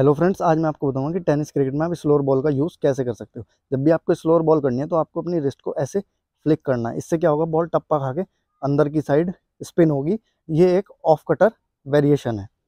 hello friends आज मैं आपको बताऊंगा कि टेनिस क्रिकेट में आप स्लोर बॉल का यूज़ कैसे कर सकते हो जब भी आपको स्लोर बॉल करनी है तो आपको अपनी रिस्ट को ऐसे फ्लिक करना है इससे क्या होगा बॉल टप्पा खा के अंदर की साइड स्पिन होगी ये एक ऑफ कटर वेरिएशन है